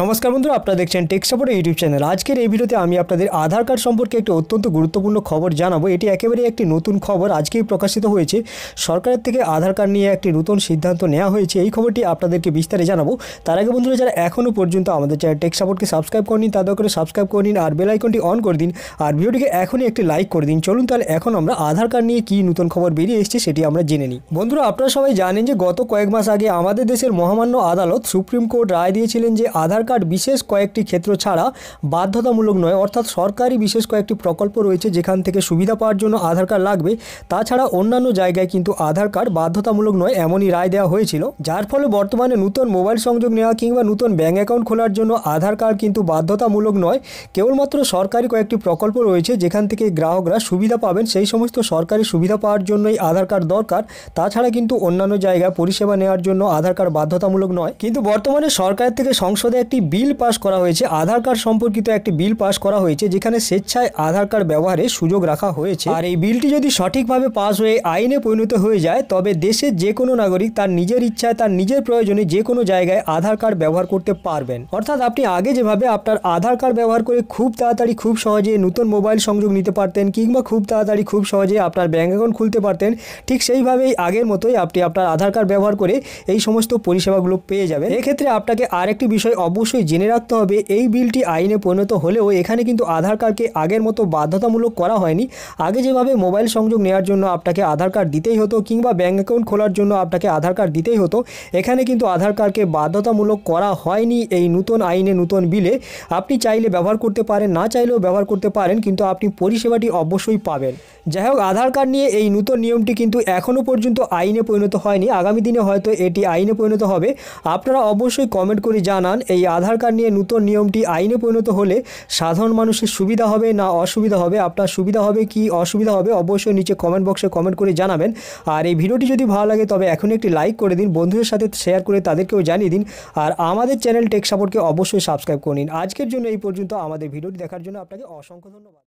নমস্কার বন্ধুরা আপনারা দেখছেন টেক সাপোর্ট ইউটিউব চ্যানেল আজকের এই ভিডিওতে আমি আপনাদের আধার কার্ড সম্পর্কে একটি অত্যন্ত গুরুত্বপূর্ণ খবর জানাবো এটি একেবারে একটি নতুন খবর আজকেই প্রকাশিত হয়েছে সরকারের থেকে আধার কার্ড নিয়ে একটি নতুন সিদ্ধান্ত নেওয়া হয়েছে এই খবরটি আপনাদেরকে বিস্তারে জানাবো তার আগে বন্ধুরা যারা এখনও পর্যন্ত আমাদের চ্যানেল টেক সাপোর্টকে সাবস্ক্রাইব করেন তাদের করে সাবস্ক্রাইব করে নিন আর বেলাইকনটি অন করে দিন আর ভিডিওটিকে এখনই একটি লাইক করে দিন চলুন তাহলে এখন আমরা আধার কার্ড নিয়ে কী নতুন খবর বেরিয়ে এসছে সেটি আমরা জেনে নিই বন্ধুরা আপনারা সবাই জানেন যে গত কয়েক মাস আগে আমাদের দেশের মহামান্য আদালত সুপ্রিম কোর্ট রায় দিয়েছিলেন যে আধার আধার কার্ড বিশেষ কয়েকটি ক্ষেত্র ছাড়া বাধ্যতামূলক নয় অর্থাৎ সরকারি বিশেষ কয়েকটি প্রকল্প রয়েছে যেখান থেকে সুবিধা পাওয়ার জন্য আধার কার্ড লাগবে তাছাড়া অন্যান্য জায়গায় কিন্তু আধার কার্ড বাধ্যতামূলক নয় এমনই রায় দেওয়া হয়েছিল যার ফলে বর্তমানে নতুন মোবাইল সংযোগ নেওয়া কিংবা নতুন ব্যাঙ্ক অ্যাকাউন্ট খোলার জন্য আধার কার্ড কিন্তু বাধ্যতামূলক নয় কেবলমাত্র সরকারি কয়েকটি প্রকল্প রয়েছে যেখান থেকে গ্রাহকরা সুবিধা পাবেন সেই সমস্ত সরকারি সুবিধা পাওয়ার জন্যই আধার কার্ড দরকার তাছাড়া কিন্তু অন্যান্য জায়গায় পরিষেবা নেওয়ার জন্য আধার কার্ড বাধ্যতামূলক নয় কিন্তু বর্তমানে সরকার থেকে সংসদে একটি বিল পাশ করা হয়েছে আধার কার্ড সম্পর্কিত একটি বিল পাশ করা হয়েছে যেখানে স্বেচ্ছায় আধার কার্ড ব্যবহারের সুযোগ রাখা হয়েছে আর এই বিলটি যদি সঠিকভাবে পাশ হয়ে আইনে পরিণত হয়ে যায় তবে দেশের যে কোনো নাগরিক তার নিজের ইচ্ছায় তার নিজের প্রয়োজনে যে কোনো জায়গায় আধার কার্ড ব্যবহার করতে পারবেন অর্থাৎ আপনি আগে যেভাবে আপনার আধার কার্ড ব্যবহার করে খুব তাড়াতাড়ি খুব সহজে নতুন মোবাইল সংযোগ নিতে পারতেন কিংবা খুব তাড়াতাড়ি খুব সহজে আপনার ব্যাঙ্ক অ্যাকাউন্ট খুলতে পারতেন ঠিক সেইভাবেই আগের মতোই আপনি আপনার আধার কার্ড ব্যবহার করে এই সমস্ত পরিষেবাগুলো পেয়ে যাবেন এক্ষেত্রে আপনাকে আরেকটি বিষয় অব অবশ্যই জেনে রাখতে হবে এই বিলটি আইনে পরিণত হলেও এখানে কিন্তু আধার কার্ডকে আগের মতো বাধ্যতামূলক করা হয়নি আগে যেভাবে মোবাইল সংযোগ নেওয়ার জন্য আপনাকে আধার কার্ড দিতেই হতো কিংবা ব্যাঙ্ক অ্যাকাউন্ট খোলার জন্য আপনাকে আধার কার্ড দিতেই হতো এখানে কিন্তু আধার কার্ডকে বাধ্যতামূলক করা হয়নি এই নতুন আইনে নতুন বিলে আপনি চাইলে ব্যবহার করতে পারেন না চাইলেও ব্যবহার করতে পারেন কিন্তু আপনি পরিষেবাটি অবশ্যই পাবেন যাই হোক আধার কার্ড নিয়ে এই নতুন নিয়মটি কিন্তু এখনও পর্যন্ত আইনে পরিণত হয়নি আগামী দিনে হয়তো এটি আইনে পরিণত হবে আপনারা অবশ্যই কমেন্ট করে জানান এই আধার কার্ড নিয়ে নূতন নিয়মটি আইনে পরিণত হলে সাধারণ মানুষের সুবিধা হবে না অসুবিধা হবে আপনার সুবিধা হবে কি অসুবিধা হবে অবশ্যই নিচে কমেন্ট বক্সে কমেন্ট করে জানাবেন আর এই ভিডিওটি যদি ভালো লাগে তবে এখন একটি লাইক করে দিন বন্ধুদের সাথে শেয়ার করে তাদেরকেও জানিয়ে দিন আর আমাদের চ্যানেল টেক সাপোর্টকে অবশ্যই সাবস্ক্রাইব করে নিন আজকের জন্য এই পর্যন্ত আমাদের ভিডিওটি দেখার জন্য আপনাকে অসংখ্য ধন্যবাদ